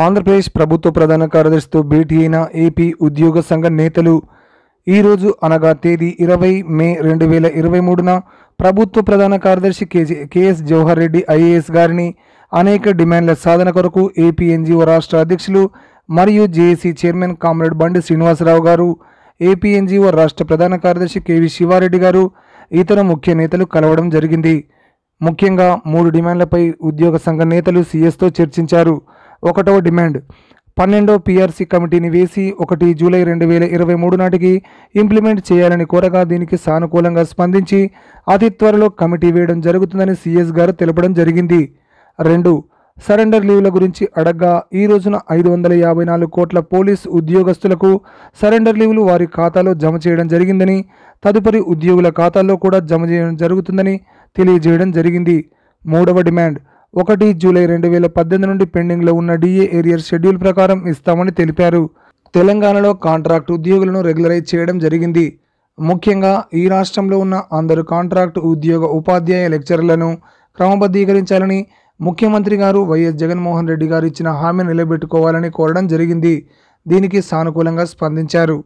ఆంధ్రప్రదేశ్ ప్రభుత్వ ప్రధాన కార్యదర్శితో భేటీ అయిన ఏపీ ఉద్యోగ సంఘ నేతలు ఈరోజు అనగా తేదీ ఇరవై మే రెండు వేల ఇరవై మూడున ప్రభుత్వ ప్రధాన కార్యదర్శి KG KS Jawahar Reddy IAS గారిని అనేక డిమాండ్ల సాధన కొరకు ఏపీ ఎన్జిఓ రాష్ట్ర అధ్యక్షులు మరియు జేఏసీ చైర్మన్ కామ్రేడ్ బండి శ్రీనివాసరావు గారు ఏపీ ఎన్జిఓ రాష్ట్ర ప్రధాన కార్యదర్శి కేవి శివారెడ్డి గారు ఇతర ముఖ్య నేతలు కలవడం జరిగింది ముఖ్యంగా మూడు డిమాండ్లపై ఉద్యోగ సంఘ నేతలు సీఎస్తో చర్చించారు ఒకటో డిమాండ్ పన్నెండో పీఆర్సీ కమిటీని వేసి ఒకటి జూలై రెండు వేల ఇరవై మూడు నాటికి ఇంప్లిమెంట్ చేయాలని కోరగా దీనికి సానుకూలంగా స్పందించి అతి త్వరలో కమిటీ వేయడం జరుగుతుందని సీఎస్ గారు తెలపడం జరిగింది రెండు సరెండర్ లీవ్ల గురించి అడగ్గా ఈ రోజున ఐదు వందల యాభై నాలుగు కోట్ల పోలీస్ ఉద్యోగస్తులకు సరెండర్ లీవ్లు వారి ఖాతాలో జమ చేయడం జరిగిందని తదుపరి ఉద్యోగుల ఖాతాల్లో కూడా జమ చేయడం జరుగుతుందని తెలియజేయడం జరిగింది మూడవ డిమాండ్ ఒకటి జూలై రెండు వేల పద్దెనిమిది నుండి పెండింగ్లో ఉన్న డిఏ ఏరియర్ షెడ్యూల్ ప్రకారం ఇస్తామని తెలిపారు తెలంగాణలో కాంట్రాక్ట్ ఉద్యోగులను రెగ్యులరైజ్ చేయడం జరిగింది ముఖ్యంగా ఈ రాష్ట్రంలో ఉన్న అందరు కాంట్రాక్ట్ ఉద్యోగ ఉపాధ్యాయ లెక్చరర్లను క్రమబద్ధీకరించాలని ముఖ్యమంత్రి గారు వైఎస్ జగన్మోహన్ రెడ్డి గారు ఇచ్చిన హామీ నిలబెట్టుకోవాలని కోరడం జరిగింది దీనికి సానుకూలంగా స్పందించారు